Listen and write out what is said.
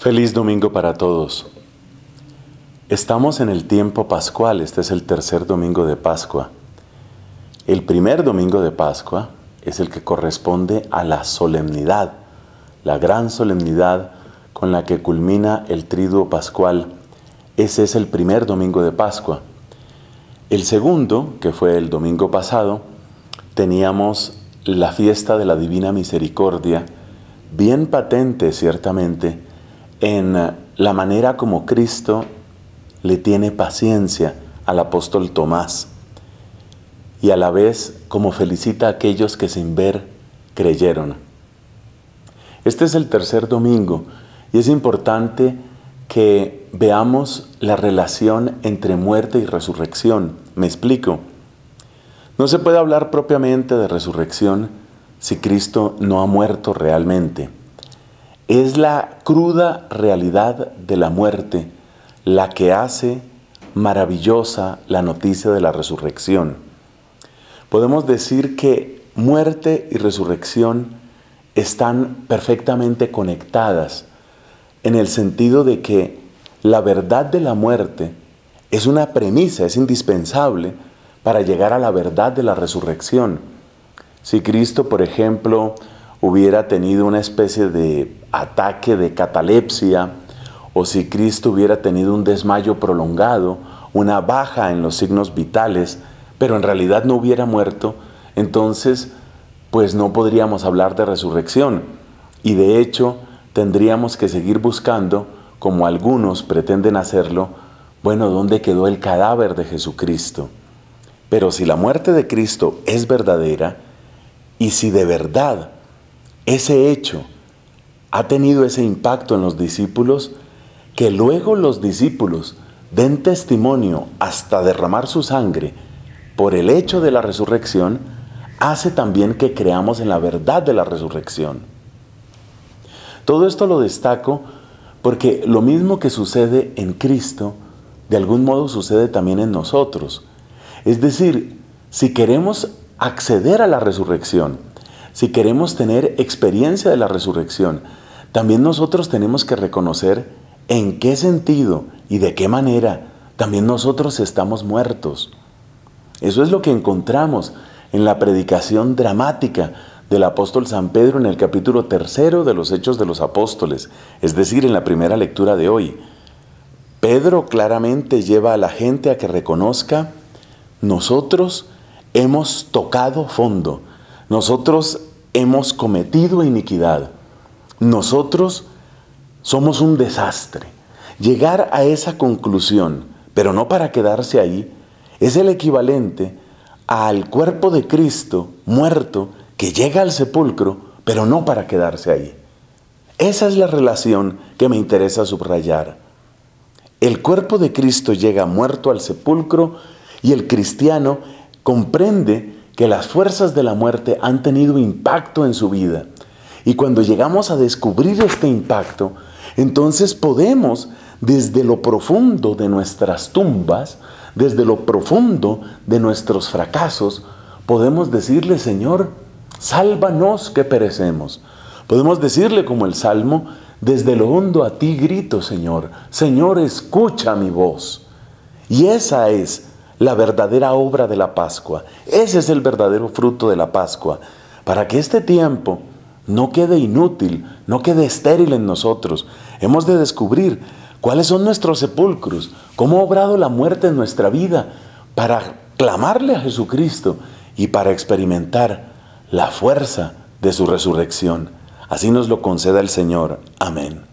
Feliz domingo para todos. Estamos en el tiempo pascual, este es el tercer domingo de Pascua. El primer domingo de Pascua es el que corresponde a la solemnidad, la gran solemnidad con la que culmina el triduo pascual. Ese es el primer domingo de Pascua. El segundo, que fue el domingo pasado, teníamos la fiesta de la Divina Misericordia, bien patente ciertamente, en eh, la manera como Cristo le tiene paciencia al apóstol Tomás y a la vez como felicita a aquellos que sin ver creyeron. Este es el tercer domingo y es importante que veamos la relación entre muerte y resurrección. Me explico. No se puede hablar propiamente de resurrección si Cristo no ha muerto realmente. Es la cruda realidad de la muerte la que hace maravillosa la noticia de la resurrección. Podemos decir que muerte y resurrección están perfectamente conectadas en el sentido de que la verdad de la muerte es una premisa, es indispensable para llegar a la verdad de la resurrección. Si Cristo, por ejemplo, hubiera tenido una especie de ataque de catalepsia o si Cristo hubiera tenido un desmayo prolongado, una baja en los signos vitales, pero en realidad no hubiera muerto, entonces pues no podríamos hablar de resurrección. Y de hecho tendríamos que seguir buscando, como algunos pretenden hacerlo, bueno, ¿dónde quedó el cadáver de Jesucristo? Pero si la muerte de Cristo es verdadera, y si de verdad ese hecho ha tenido ese impacto en los discípulos que luego los discípulos den testimonio hasta derramar su sangre por el hecho de la resurrección, hace también que creamos en la verdad de la resurrección. Todo esto lo destaco porque lo mismo que sucede en Cristo, de algún modo sucede también en nosotros. Es decir, si queremos acceder a la resurrección, si queremos tener experiencia de la resurrección, también nosotros tenemos que reconocer en qué sentido y de qué manera también nosotros estamos muertos. Eso es lo que encontramos en la predicación dramática del apóstol San Pedro en el capítulo tercero de los Hechos de los Apóstoles, es decir, en la primera lectura de hoy. Pedro claramente lleva a la gente a que reconozca, nosotros hemos tocado fondo, nosotros hemos cometido iniquidad. Nosotros somos un desastre. Llegar a esa conclusión, pero no para quedarse ahí, es el equivalente al cuerpo de Cristo muerto que llega al sepulcro, pero no para quedarse ahí. Esa es la relación que me interesa subrayar. El cuerpo de Cristo llega muerto al sepulcro y el cristiano comprende que las fuerzas de la muerte han tenido impacto en su vida. Y cuando llegamos a descubrir este impacto, entonces podemos desde lo profundo de nuestras tumbas, desde lo profundo de nuestros fracasos, podemos decirle, Señor, sálvanos que perecemos. Podemos decirle como el Salmo, desde lo hondo a ti grito, Señor, Señor, escucha mi voz. Y esa es la verdadera obra de la Pascua. Ese es el verdadero fruto de la Pascua. Para que este tiempo no quede inútil, no quede estéril en nosotros, hemos de descubrir cuáles son nuestros sepulcros, cómo ha obrado la muerte en nuestra vida, para clamarle a Jesucristo y para experimentar la fuerza de su resurrección. Así nos lo conceda el Señor. Amén.